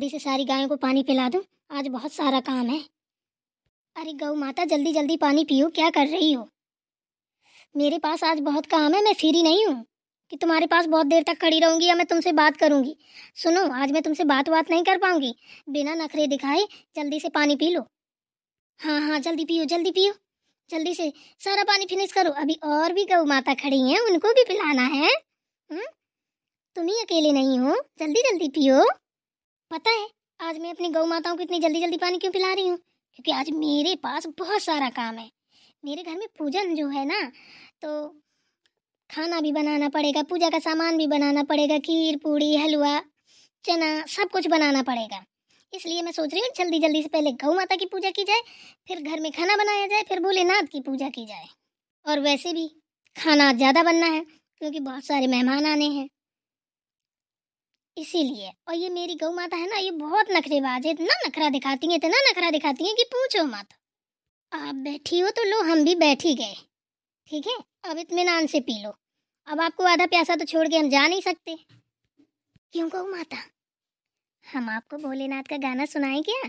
जल्दी से सारी गायों को पानी पिला दो आज बहुत सारा काम है अरे गौ माता जल्दी जल्दी पानी पियो क्या कर रही हो मेरे पास आज बहुत काम है मैं फ्री नहीं हूँ कि तुम्हारे पास बहुत देर तक खड़ी रहूंगी या मैं तुमसे बात करूंगी सुनो आज मैं तुमसे बात बात नहीं कर पाऊंगी बिना नखरे दिखाए जल्दी से पानी पी लो हाँ हाँ जल्दी पियो जल्दी पियो जल्दी से सारा पानी फिनिश करो अभी और भी गौ माता खड़ी हैं उनको भी पिलाना है हम्म? तुम ही अकेले नहीं हो जल्दी जल्दी पियो पता है आज मैं अपनी गौ माताओं को इतनी जल्दी जल्दी पानी क्यों पिला रही हूँ क्योंकि आज मेरे पास बहुत सारा काम है मेरे घर में पूजन जो है ना तो खाना भी बनाना पड़ेगा पूजा का सामान भी बनाना पड़ेगा खीर पूड़ी हलवा चना सब कुछ बनाना पड़ेगा इसलिए मैं सोच रही हूँ जल्दी जल्दी से पहले गौ माता की पूजा की जाए फिर घर में खाना बनाया जाए फिर भोलेनाथ की पूजा की जाए और वैसे भी खाना ज़्यादा बनना है क्योंकि बहुत सारे मेहमान आने हैं इसीलिए और ये मेरी गौ माता है ना ये बहुत नखरेबाज है इतना नखरा दिखाती है इतना नखरा दिखाती है कि पूछो मत आप बैठी हो तो लो हम भी बैठ ही गए ठीक है अब इतमान से पी लो अब आपको आधा प्यासा तो छोड़ के हम जा नहीं सकते क्यों गौ माता हम आपको भोलेनाथ का गाना सुनाए क्या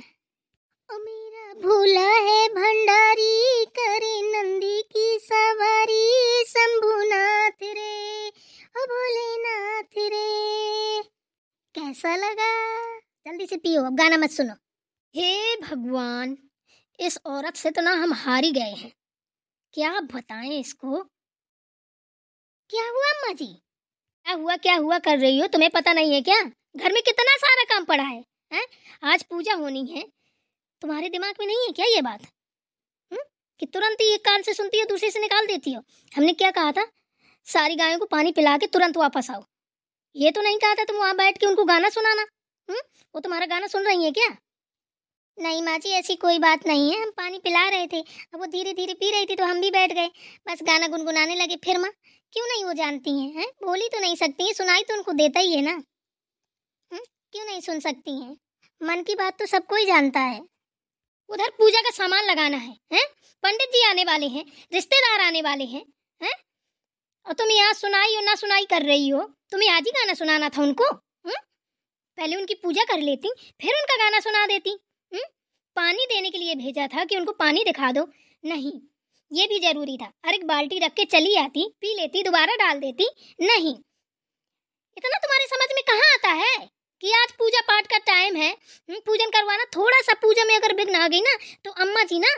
ओ मेरा भोला है भंडारी करे नंदी कैसा लगा जल्दी से पियो अब गाना मत सुनो हे भगवान इस औरत से तो ना हम हार ही गए हैं क्या बताएं इसको क्या हुआ अम्मा जी क्या हुआ क्या हुआ कर रही हो तुम्हें पता नहीं है क्या घर में कितना सारा काम पड़ा है हैं आज पूजा होनी है तुम्हारे दिमाग में नहीं है क्या ये बात हुँ? कि तुरंत ही एक कान से सुनती हो दूसरे से निकाल देती हो हमने क्या कहा था सारी गायों को पानी पिला के तुरंत वापस आओ ये तो नहीं कहा था तुम वहाँ बैठ के उनको गाना सुनाना हुँ? हम्म, वो तुम्हारा गाना सुन रही है क्या नहीं माँ जी ऐसी कोई बात नहीं है हम पानी पिला रहे थे अब वो धीरे धीरे पी रही थी तो हम भी बैठ गए बस गाना गुनगुनाने लगे फिर माँ क्यों नहीं वो जानती हैं है? बोली तो नहीं सकती हैं सुनाई तो उनको देता ही है ना हम्म, क्यों नहीं सुन सकती हैं मन की बात तो सबको ही जानता है उधर पूजा का सामान लगाना है है? पंडित जी आने वाले हैं रिश्तेदार आने वाले हैं और तुम यहाँ सुनाई और ना सुनाई कर रही हो तुम्हें आज ही गाना सुनाना था उनको हुँ? हम्म? पहले उनकी पूजा कर लेती फिर उनका गाना सुना देती हुँ? हम्म? पानी देने के लिए भेजा था कि उनको पानी दिखा दो नहीं ये भी जरूरी था अरे एक बाल्टी रख के चली आती पी लेती दोबारा डाल देती नहीं इतना तुम्हारे समझ में कहाँ आता है कि आज पूजा पाठ का टाइम है हम्म? पूजन करवाना थोड़ा सा पूजा में अगर विघ्न आ गई ना तो अम्मा जी ना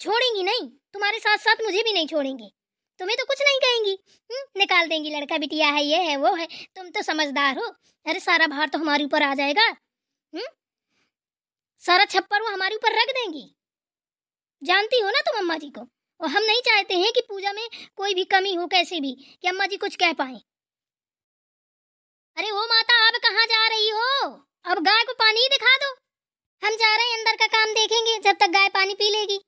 छोड़ेंगी नहीं तुम्हारे साथ साथ मुझे भी नहीं छोड़ेंगी तुम्हें तो कुछ नहीं कहेंगी हम्म, निकाल देंगी लड़का बिटिया है ये है वो है तुम तो समझदार हो अरे सारा भार तो हमारे ऊपर आ जाएगा हुँ? हम्म, सारा छप्पर वो हमारे ऊपर रख देंगी जानती हो ना तुम अम्मा जी को और हम नहीं चाहते हैं कि पूजा में कोई भी कमी हो कैसे भी कि अम्मा जी कुछ कह पाए अरे वो माता आप कहाँ जा रही हो अब गाय को पानी ही दिखा दो हम जा रहे हैं अंदर का काम देखेंगे जब तक गाय पानी पी लेगी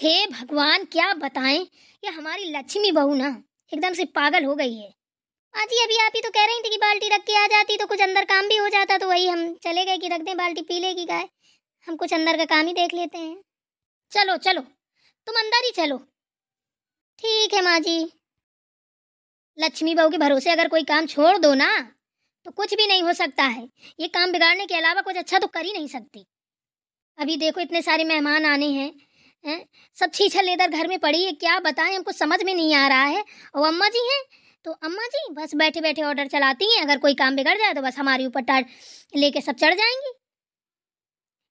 हे भगवान क्या बताएं ये हमारी लक्ष्मी बहू ना एकदम से पागल हो गई है अजी अभी आप ही तो कह रही थी कि बाल्टी रख के आ जाती तो कुछ अंदर काम भी हो जाता तो वही हम चले गए कि रख दें बाल्टी पी लेगी गाय हम कुछ अंदर का काम ही देख लेते हैं चलो चलो तुम अंदर ही चलो ठीक है माँ जी लक्ष्मी बहू के भरोसे अगर कोई काम छोड़ दो ना तो कुछ भी नहीं हो सकता है ये काम बिगाड़ने के अलावा कुछ अच्छा तो कर ही नहीं सकती अभी देखो इतने सारे मेहमान आने हैं हैं सब छीछल लेदर घर में पड़ी है क्या बताएं हमको समझ में नहीं आ रहा है और अम्मा जी हैं तो अम्मा जी बस बैठे बैठे ऑर्डर चलाती हैं अगर कोई काम बिगड़ जाए तो बस हमारे ऊपर टाट लेके सब चढ़ जाएंगी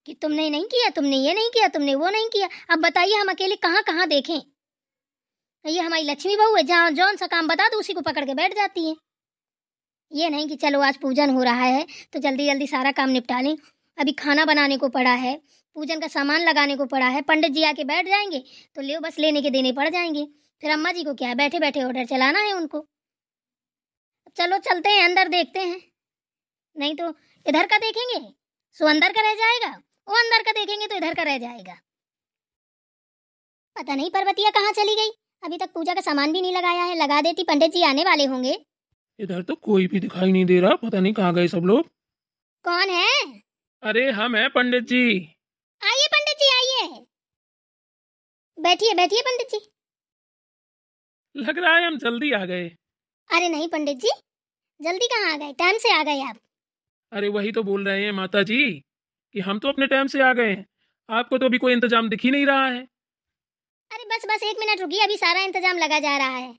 कि तुमने नहीं किया तुमने ये नहीं किया तुमने वो नहीं किया अब बताइए हम अकेले कहाँ कहाँ देखें ये हमारी लक्ष्मी बहू है जहाँ जौन सा काम बता दो उसी को पकड़ के बैठ जाती है ये नहीं कि चलो आज पूजन हो रहा है तो जल्दी जल्दी सारा काम निपटा लें अभी खाना बनाने को पड़ा है पूजन का सामान लगाने को पड़ा है पंडित जी आके बैठ जाएंगे तो ले बस लेने के देने पड़ जाएंगे फिर अम्मा जी को क्या है बैठे बैठे ऑर्डर चलाना है उनको चलो चलते हैं अंदर देखते हैं नहीं तो इधर का देखेंगे सो अंदर का रह जाएगा वो अंदर का देखेंगे तो इधर का रह जाएगा पता नहीं पर्वतिया कहाँ चली गई अभी तक पूजा का सामान भी नहीं लगाया है लगा देती पंडित जी आने वाले होंगे इधर तो कोई भी दिखाई नहीं दे रहा पता नहीं कहाँ गए सब लोग कौन है अरे हम है पंडित जी बैठिए बैठिए पंडित जी लग रहा है हम जल्दी आ गए अरे नहीं पंडित जी जल्दी कहाँ आ गए टाइम से आ गए आप अरे वही तो बोल रहे हैं माता जी कि हम तो अपने टाइम से आ गए हैं आपको तो अभी कोई इंतजाम दिख ही नहीं रहा है अरे बस बस एक मिनट रुकिए अभी सारा इंतजाम लगा जा रहा है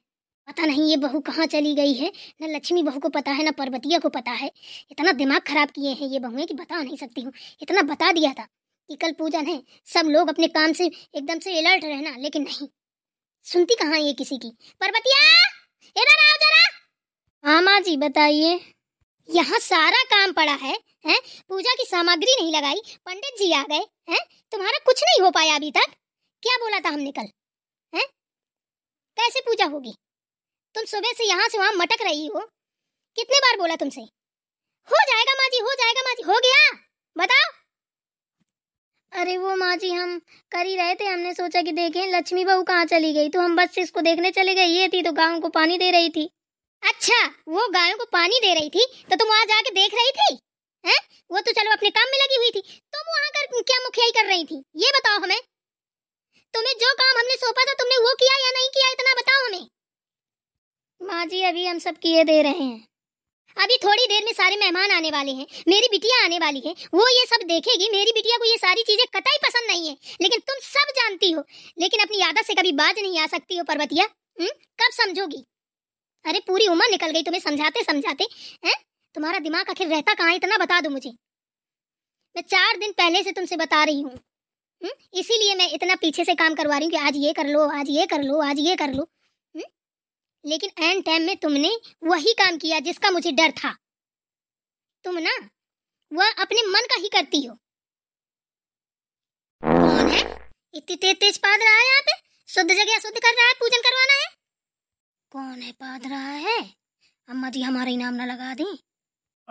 पता नहीं ये बहू कहाँ चली गई है न लक्ष्मी बहू को पता है न पर्वतिया को पता है इतना दिमाग खराब किए हैं ये बहुएं कि बता नहीं सकती हूँ इतना बता दिया था कि कल पूजन है सब लोग अपने काम से एकदम से अलर्ट रहना लेकिन नहीं सुनती कहाँ ये किसी की पर्वतिया इधर आओ जरा आमा हाँ जी बताइए यहाँ सारा काम पड़ा है हैं पूजा की सामग्री नहीं लगाई पंडित जी आ गए हैं तुम्हारा कुछ नहीं हो पाया अभी तक क्या बोला था हमने कल हैं कैसे पूजा होगी तुम सुबह से यहाँ से वहाँ मटक रही हो कितने बार बोला तुमसे हो जाएगा माँ जी हो जाएगा माँ जी हो गया बताओ अरे वो माँ जी हम कर ही रहे थे हमने सोचा कि देखें लक्ष्मी बहू कहाँ चली गई तो हम बस इसको देखने चले गए ये थी तो गायों को पानी दे रही थी अच्छा वो गायों को पानी दे रही थी तो तुम वहाँ जाके देख रही थी है वो तो चलो अपने काम में लगी हुई थी तुम वहाँ कर क्या मुखियाई कर रही थी ये बताओ हमें तुम्हें जो काम हमने सौंपा था तुमने वो किया या नहीं किया इतना बताओ हमें माँ जी अभी हम सब किए दे रहे हैं अभी थोड़ी देर में सारे मेहमान आने वाले हैं मेरी बिटिया आने वाली है वो ये सब देखेगी मेरी बिटिया को ये सारी चीजें कतई पसंद नहीं है लेकिन तुम सब जानती हो लेकिन अपनी यादा से कभी बाज नहीं आ सकती हो पर्वतिया हुँ? हम्म, कब समझोगी अरे पूरी उम्र निकल गई तुम्हें समझाते समझाते हैं तुम्हारा दिमाग आखिर रहता कहाँ इतना बता दो मुझे मैं चार दिन पहले से तुमसे बता रही हूँ हम्म, इसीलिए मैं इतना पीछे से काम करवा रही हूँ कि आज ये कर लो आज ये कर लो आज ये कर लो लेकिन एंड टाइम में तुमने वही काम किया जिसका मुझे डर था तुम ना वह अपने मन का ही करती हो कौन है इतनी तेज तेज पाद रहा है यहाँ पे शुद्ध जगह शुद्ध कर रहा है पूजन करवाना है कौन है पाद रहा है अम्मा जी हमारा इनाम ना लगा दी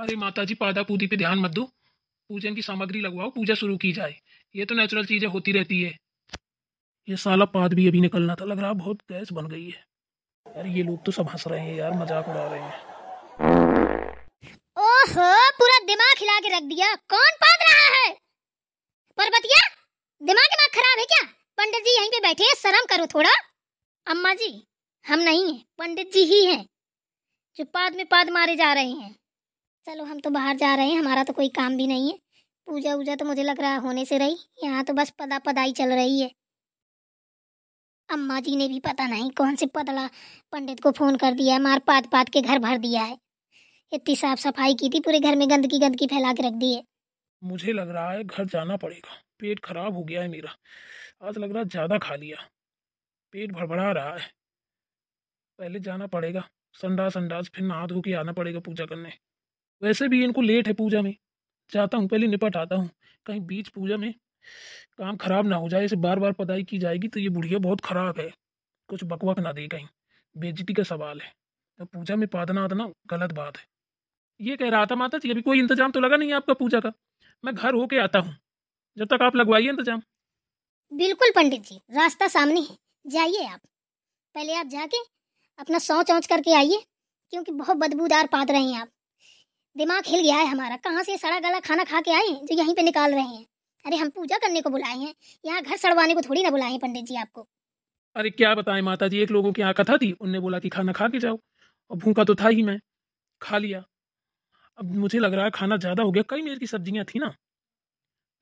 अरे माता जी पादा पूदी पे ध्यान मत दो पूजन की सामग्री लगवाओ पूजा शुरू की जाए ये तो नेचुरल चीजें होती रहती है ये साला पाद भी अभी निकलना था लग रहा बहुत गैस बन गई है यार ये लोग तो सब हंस रहे हैं यार मजाक उड़ा रहे हैं ओहो पूरा दिमाग खिला के रख दिया कौन पाद रहा है पर्वतिया दिमाग दिमाग खराब है क्या पंडित जी यहीं पे बैठे हैं शर्म करो थोड़ा अम्मा जी हम नहीं हैं पंडित जी ही हैं जो पाद में पाद मारे जा रहे हैं चलो हम तो बाहर जा रहे हैं हमारा तो कोई काम भी नहीं है पूजा वूजा तो मुझे लग रहा है होने से रही यहाँ तो बस पदा पदाई चल रही है अम्मा जी ने भी पता नहीं कौन से पतला पंडित को फ़ोन कर दिया है मार पात पात के घर भर दिया है इतनी साफ सफाई की थी पूरे घर में गंदगी गंदगी फैला के रख दी है मुझे लग रहा है घर जाना पड़ेगा पेट खराब हो गया है मेरा आज लग रहा है ज़्यादा खा लिया पेट भड़बड़ा रहा है पहले जाना पड़ेगा संडास संडास फिर नहा धो के आना पड़ेगा पूजा करने वैसे भी इनको लेट है पूजा में जाता हूँ पहले निपट आता हूँ कहीं बीच पूजा में काम खराब ना हो जाए इसे बार बार पदाई की जाएगी तो ये बुढ़िया बहुत खराब है कुछ बकवक ना दे कहीं बेजती का सवाल है तो पूजा में पादना आदना गलत बात है ये कह रहा था माता जी अभी कोई इंतजाम तो लगा नहीं है आपका पूजा का मैं घर होके आता हूँ जब तक आप लगवाइए इंतजाम बिल्कुल पंडित जी रास्ता सामने है जाइए आप पहले आप जाके अपना सौच औच करके आइए क्योंकि बहुत बदबूदार पाद रहे हैं आप दिमाग हिल गया है हमारा कहाँ से सड़ा गला खाना खा के आए हैं जो यहीं पे निकाल रहे हैं अरे हम पूजा करने को बुलाए हैं यहाँ घर सड़वाने को थोड़ी ना बुलाए हैं पंडित जी आपको अरे क्या बताएं माता जी एक लोगों की यहाँ कथा थी उनने बोला कि खाना खा के जाओ और भूखा तो था ही मैं खा लिया अब मुझे लग रहा है खाना ज़्यादा हो गया कई मेर की सब्जियां थी ना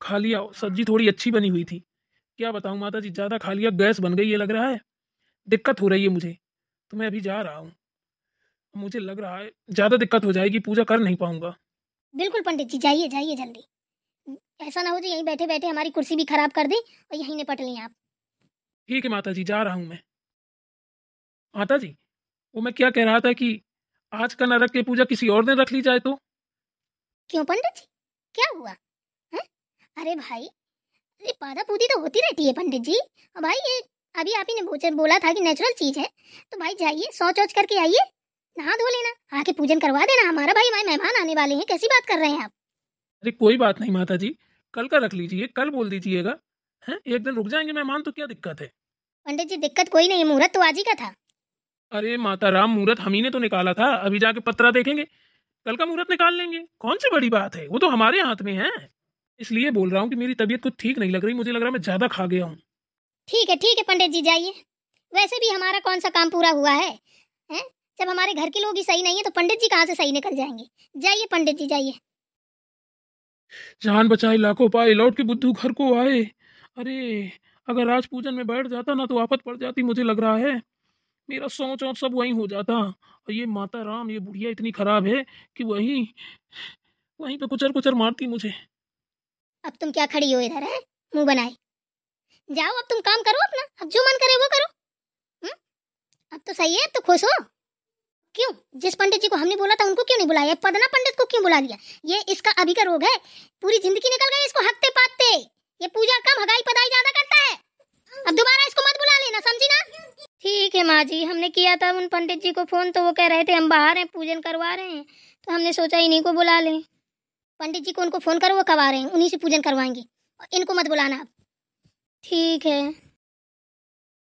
खा लिया सब्जी थोड़ी अच्छी बनी हुई थी क्या बताऊं माता जी ज़्यादा खा लिया गैस बन गई ये लग रहा है दिक्कत हो रही है मुझे तो मैं अभी जा रहा हूँ मुझे लग रहा है ज़्यादा दिक्कत हो जाएगी पूजा कर नहीं पाऊंगा बिल्कुल पंडित जी जाइए जाइए जल्दी ऐसा ना हो जी यहीं बैठे बैठे हमारी कुर्सी भी खराब कर दें और यहीं निपट लें आप ठीक है माता जी जा रहा हूँ मैं माता जी वो मैं क्या कह रहा था कि आज का नरक की पूजा किसी और दिन रख ली जाए तो क्यों पंडित जी क्या हुआ है? अरे भाई अरे पादा पूरी तो होती रहती है पंडित जी और भाई ये अभी आप ही ने बोला था कि नेचुरल चीज है तो भाई जाइए सोच वोच करके आइए नहा धो लेना आके पूजन करवा देना हमारा भाई हमारे मेहमान आने वाले हैं कैसी बात कर रहे हैं आप अरे कोई बात नहीं माता जी कल का रख लीजिए कल बोल दीजिएगा है एक दिन रुक जाएंगे मेहमान तो क्या दिक्कत है पंडित जी दिक्कत कोई नहीं मुहूर्त तो आज ही का था अरे माता राम मुहूर्त हम ही ने तो निकाला था अभी जाके पत्रा देखेंगे कल का मुहूर्त निकाल लेंगे कौन सी बड़ी बात है वो तो हमारे हाथ में है इसलिए बोल रहा हूँ कि मेरी तबीयत कुछ ठीक नहीं लग रही मुझे लग रहा मैं ज्यादा खा गया हूँ ठीक है ठीक है पंडित जी जाइए वैसे भी हमारा कौन सा काम पूरा हुआ है जब हमारे घर के लोग ही सही नहीं है तो पंडित जी कहाँ से सही निकल जाएंगे जाइए पंडित जी जाइए जान बचाए लाखों पाए लौट के बुद्धू घर को आए अरे अगर आज पूजन में बैठ जाता ना तो आफत पड़ जाती मुझे लग रहा है मेरा सोच और सब वहीं हो जाता और ये माता राम ये बुढ़िया इतनी खराब है कि वही वहीं पे कुचर कुचर मारती मुझे अब तुम क्या खड़ी हो इधर है मुंह बनाए जाओ अब तुम काम करो अपना अब जो मन करे वो करो हुँ? हम्म? अब तो सही है अब तो खुश हो क्यों जिस पंडित जी को हमने बोला था उनको क्यों नहीं बुलाया पदना पंडित को क्यों बुला लिया ये इसका अभी का रोग है पूरी जिंदगी निकल गई इसको हकते पाते ये पूजा कम हगाई पदाई ज्यादा करता है अब दोबारा इसको मत बुला लेना समझी ना ठीक है माँ जी हमने किया था उन पंडित जी को फोन तो वो कह रहे थे हम बाहर हैं पूजन करवा रहे हैं तो हमने सोचा इन्हीं को बुला लें पंडित जी को उनको फोन करो वो कब आ रहे हैं उन्हीं से पूजन करवाएंगे और इनको मत बुलाना आप ठीक है